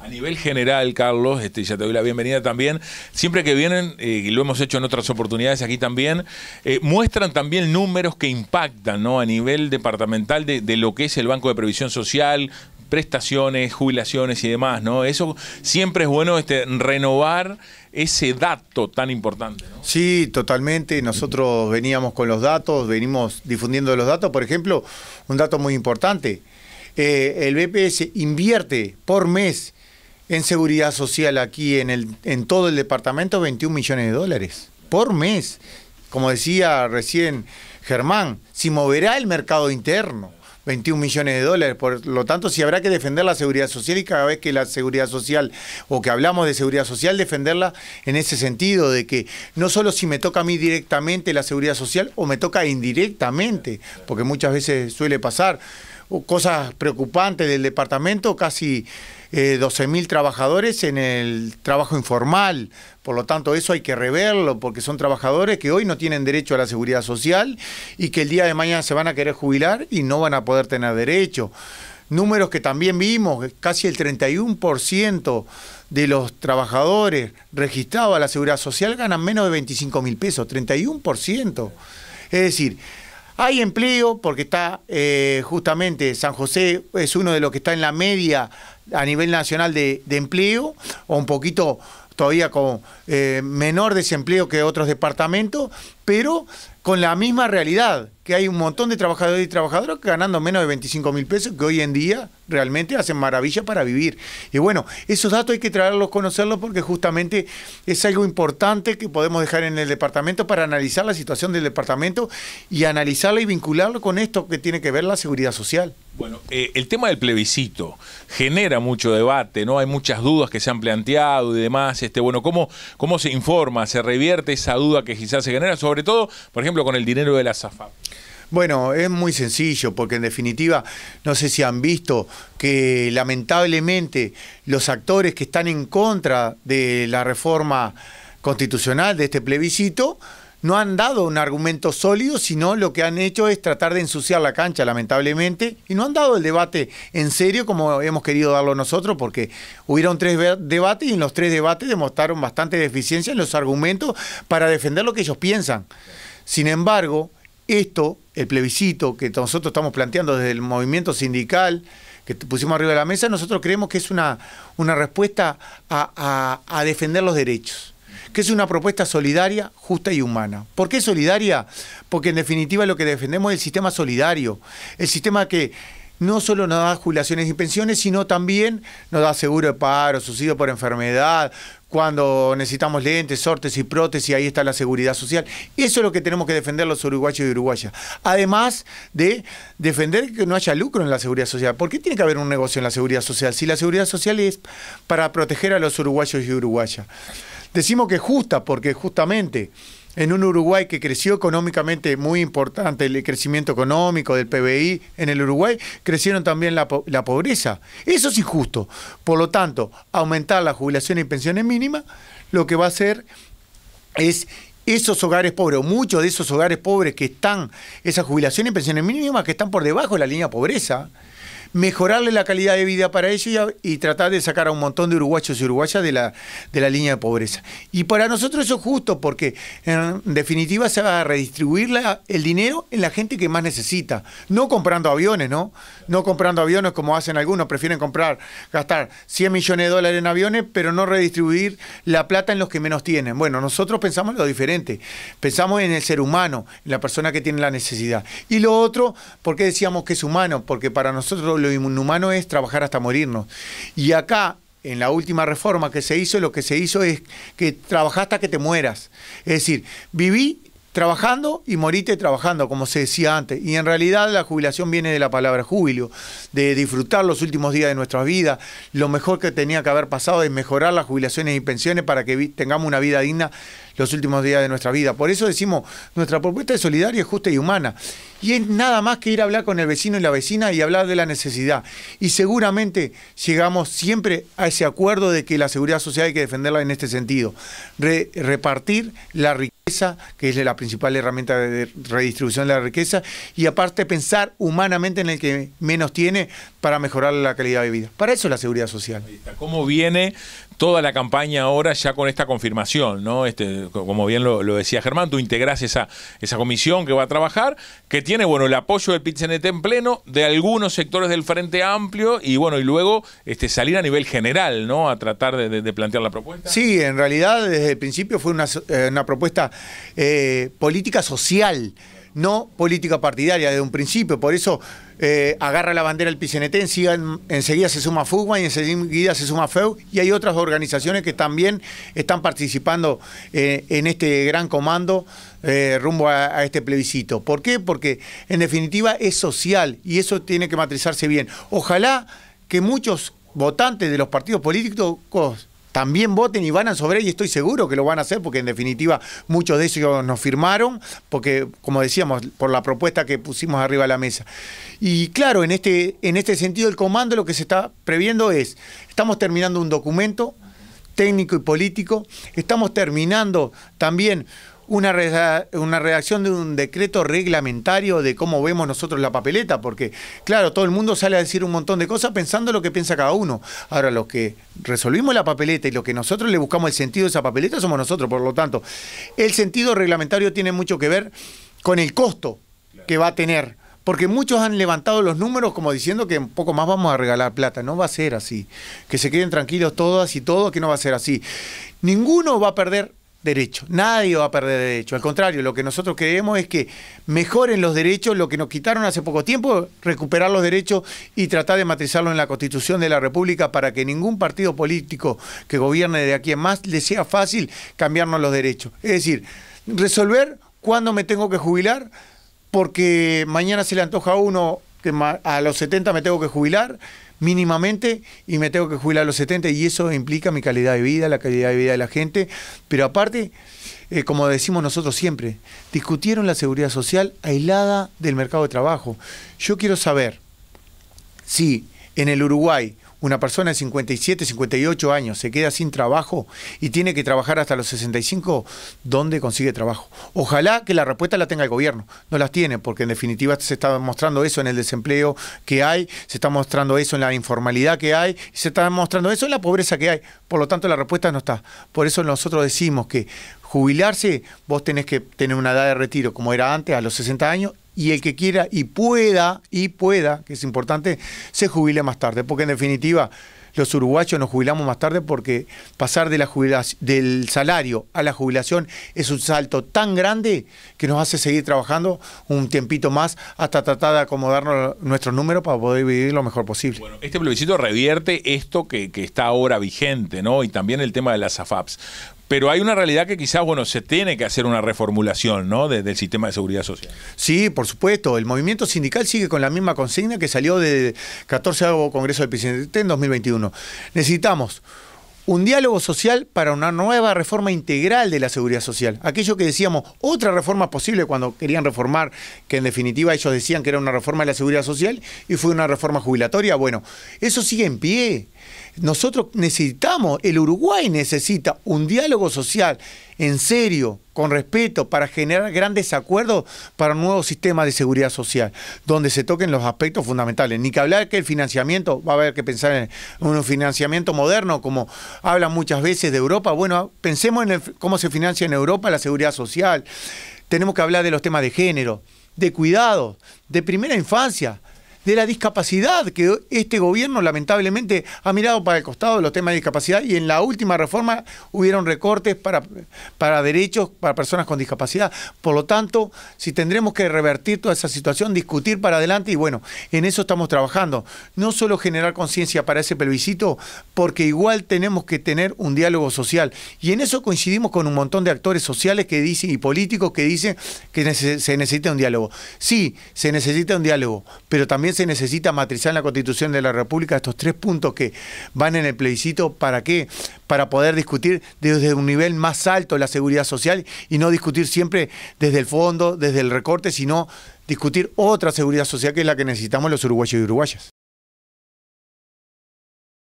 A nivel general, Carlos, este, ya te doy la bienvenida también. Siempre que vienen, eh, y lo hemos hecho en otras oportunidades aquí también, eh, muestran también números que impactan ¿no? a nivel departamental de, lo que es el Banco de Previsión Social, prestaciones, jubilaciones y demás, ¿no? Eso siempre es bueno este, renovar ese dato tan importante. Sí, totalmente. Nosotros veníamos con los datos, venimos difundiendo los datos. Por ejemplo, un dato muy importante. Eh, el BPS invierte por mes en seguridad social aquí en, el, en todo el departamento 21 millones de dólares por mes. Como decía recién Germán, si moverá el mercado interno. 21 millones de dólares. Por lo tanto, si habrá que defender la seguridad social y cada vez que la seguridad social o que hablamos de seguridad social, defenderla en ese sentido de que no solo si me toca a mí directamente la seguridad social o me toca indirectamente, porque muchas veces suele pasar cosas preocupantes del departamento, casi eh, 12.000 trabajadores en el trabajo informal. Por lo tanto, eso hay que reverlo, porque son trabajadores que hoy no tienen derecho a la seguridad social y que el día de mañana se van a querer jubilar y no van a poder tener derecho. Números que también vimos, casi el 31% de los trabajadores registrados a la seguridad social ganan menos de 25 mil pesos, 31%. Es decir, hay empleo porque está eh, justamente San José, es uno de los que está en la media a nivel nacional de, empleo, o un poquito todavía con eh, menor desempleo que otros departamentos, pero con la misma realidad, que hay un montón de trabajadores y trabajadoras ganando menos de 25 mil pesos, que hoy en día realmente hacen maravilla para vivir. Y bueno, esos datos hay que traerlos, conocerlos, porque justamente es algo importante que podemos dejar en el departamento para analizar la situación del departamento y analizarla y vincularlo con esto que tiene que ver la seguridad social. Bueno, eh, el tema del plebiscito genera mucho debate, ¿no? Hay muchas dudas que se han planteado y demás. Este, bueno, cómo se informa, se revierte esa duda que quizás se genera? Sobre todo, por ejemplo, con el dinero de la zafa Bueno, es muy sencillo, porque en definitiva, no sé si han visto que lamentablemente los actores que están en contra de la reforma constitucional de este plebiscito, no han dado un argumento sólido, sino lo que han hecho es tratar de ensuciar la cancha, lamentablemente, y no han dado el debate en serio como hemos querido darlo nosotros, porque hubieron tres debates y en los tres debates demostraron bastante deficiencia en los argumentos para defender lo que ellos piensan. Sin embargo, esto, el plebiscito que nosotros estamos planteando desde el movimiento sindical, que pusimos arriba de la mesa, nosotros creemos que es una, una respuesta a, a defender los derechos que es una propuesta solidaria, justa y humana. ¿Por qué solidaria? Porque en definitiva lo que defendemos es el sistema solidario, el sistema que no solo nos da jubilaciones y pensiones, sino también nos da seguro de paro, subsidio por enfermedad, cuando necesitamos lentes, sortes y prótesis, ahí está la seguridad social. Eso es lo que tenemos que defender los uruguayos y uruguayas. Además de defender que no haya lucro en la seguridad social. ¿Por qué tiene que haber un negocio en la seguridad social? Si la seguridad social es para proteger a los uruguayos y uruguayas. Decimos que es justa porque justamente en un Uruguay que creció económicamente muy importante, el crecimiento económico del PBI en el Uruguay, crecieron también la, pobreza. Eso es injusto. Por lo tanto, aumentar la jubilación y pensiones mínimas lo que va a hacer es esos hogares pobres, o muchos de esos hogares pobres que están, esas jubilaciones y pensiones mínimas que están por debajo de la línea de pobreza, mejorarle la calidad de vida para ellos y, tratar de sacar a un montón de uruguayos y uruguayas de la, de la línea de pobreza. Y para nosotros eso es justo porque eh, en definitiva se va a redistribuir el dinero en la gente que más necesita, no comprando aviones, ¿no? No comprando aviones como hacen algunos, prefieren comprar, gastar 100 millones de dólares en aviones, pero no redistribuir la plata en los que menos tienen. Bueno, nosotros pensamos lo diferente, pensamos en el ser humano, en la persona que tiene la necesidad. Y lo otro, porque decíamos que es humano? Porque para nosotros lo inhumano es trabajar hasta morirnos. Y acá, en la última reforma que se hizo, lo que se hizo es que trabajaste hasta que te mueras. Es decir, viví trabajando y morite trabajando, como se decía antes. Y en realidad la jubilación viene de la palabra júbilo, de disfrutar los últimos días de nuestra vida, lo mejor que tenía que haber pasado, es mejorar las jubilaciones y pensiones para que tengamos una vida digna los últimos días de nuestra vida. Por eso decimos, nuestra propuesta es solidaria, justa y humana. Y es nada más que ir a hablar con el vecino y la vecina y hablar de la necesidad. Y seguramente llegamos siempre a ese acuerdo de que la seguridad social hay que defenderla en este sentido. repartir la riqueza que es la principal herramienta de redistribución de la riqueza, y aparte pensar humanamente en el que menos tiene para mejorar la calidad de vida. Para eso es la seguridad social. ¿Cómo viene toda la campaña ahora ya con esta confirmación, ¿no? Este, como bien lo, decía Germán, tú integras esa, esa comisión que va a trabajar, que tiene, bueno, el apoyo del pit en pleno, de algunos sectores del Frente Amplio y, bueno, y luego este, salir a nivel general, ¿no? A tratar de, plantear la propuesta. Sí, en realidad desde el principio fue una, eh, una propuesta eh, política social no política partidaria desde un principio. Por eso eh, agarra la bandera el PCNT, enseguida, se suma FUGMA y enseguida se suma FEU y hay otras organizaciones que también están participando eh, en este gran comando eh, rumbo a, a, este plebiscito. ¿Por qué? Porque en definitiva es social y eso tiene que matrizarse bien. Ojalá que muchos votantes de los partidos políticos también voten y van a sobre y estoy seguro que lo van a hacer porque en definitiva muchos de ellos nos firmaron porque como decíamos por la propuesta que pusimos arriba de la mesa. Y claro, en este en este sentido el comando lo que se está previendo es estamos terminando un documento técnico y político, estamos terminando también una, una redacción de un decreto reglamentario de cómo vemos nosotros la papeleta, porque claro, todo el mundo sale a decir un montón de cosas pensando lo que piensa cada uno. Ahora, los que resolvimos la papeleta y los que nosotros le buscamos el sentido de esa papeleta somos nosotros, por lo tanto, el sentido reglamentario tiene mucho que ver con el costo que va a tener porque muchos han levantado los números como diciendo que un poco más vamos a regalar plata. No va a ser así. Que se queden tranquilos todas y todos, que no va a ser así. Ninguno va a perder derecho. Nadie va a perder derecho. Al contrario, lo que nosotros queremos es que mejoren los derechos, lo que nos quitaron hace poco tiempo, recuperar los derechos y tratar de matrizarlo en la Constitución de la República para que ningún partido político que gobierne de aquí en más le sea fácil cambiarnos los derechos. Es decir, resolver cuándo me tengo que jubilar, porque mañana se le antoja a uno que a los 70 me tengo que jubilar mínimamente y me tengo que jubilar a los 70 y eso implica mi calidad de vida, la calidad de vida de la gente. Pero aparte, eh, como decimos nosotros siempre, discutieron la seguridad social aislada del mercado de trabajo. Yo quiero saber si en el Uruguay una persona de 57, 58 años se queda sin trabajo y tiene que trabajar hasta los 65, ¿dónde consigue trabajo? Ojalá que la respuesta la tenga el gobierno. No las tiene, porque en definitiva se está mostrando eso en el desempleo que hay, se está mostrando eso en la informalidad que hay, se está mostrando eso en la pobreza que hay. Por lo tanto, la respuesta no está. Por eso nosotros decimos que jubilarse, vos tenés que tener una edad de retiro como era antes, a los 60 años, y el que quiera y pueda, y pueda, que es importante, se jubile más tarde, porque en definitiva los uruguayos nos jubilamos más tarde porque pasar de la del salario a la jubilación es un salto tan grande que nos hace seguir trabajando un tiempito más hasta tratar de acomodarnos nuestro número para poder vivir lo mejor posible. Bueno, este plebiscito revierte esto que, que está ahora vigente, ¿no? Y también el tema de las AFAPs. Pero hay una realidad que quizás, bueno, se tiene que hacer una reformulación, ¿no? del sistema de seguridad social. Sí, por supuesto. El movimiento sindical sigue con la misma consigna que salió del 14 Congreso del Presidente en 2021. Necesitamos un diálogo social para una nueva reforma integral de la seguridad social. Aquello que decíamos, otra reforma posible cuando querían reformar, que en definitiva ellos decían que era una reforma de la seguridad social y fue una reforma jubilatoria, bueno, eso sigue en pie. Nosotros necesitamos, el Uruguay necesita un diálogo social en serio, con respeto, para generar grandes acuerdos para un nuevo sistema de seguridad social, donde se toquen los aspectos fundamentales. Ni que hablar que el financiamiento, va a haber que pensar en un financiamiento moderno, como hablan muchas veces de Europa. Bueno, pensemos en cómo se financia en Europa la seguridad social. Tenemos que hablar de los temas de género, de cuidado, de primera infancia de la discapacidad, que este gobierno lamentablemente ha mirado para el costado los temas de discapacidad y en la última reforma hubieron recortes para, para derechos para personas con discapacidad. Por lo tanto, si tendremos que revertir toda esa situación, discutir para adelante y bueno, en eso estamos trabajando. No solo generar conciencia para ese plebiscito, porque igual tenemos que tener un diálogo social. Y en eso coincidimos con un montón de actores sociales que dicen y políticos que dicen que se necesita un diálogo. Sí, se necesita un diálogo, pero también se necesita matrizar en la Constitución de la República estos tres puntos que van en el plebiscito. ¿Para qué? Para poder discutir desde un nivel más alto la seguridad social y no discutir siempre desde el fondo, desde el recorte, sino discutir otra seguridad social que es la que necesitamos los uruguayos y uruguayas.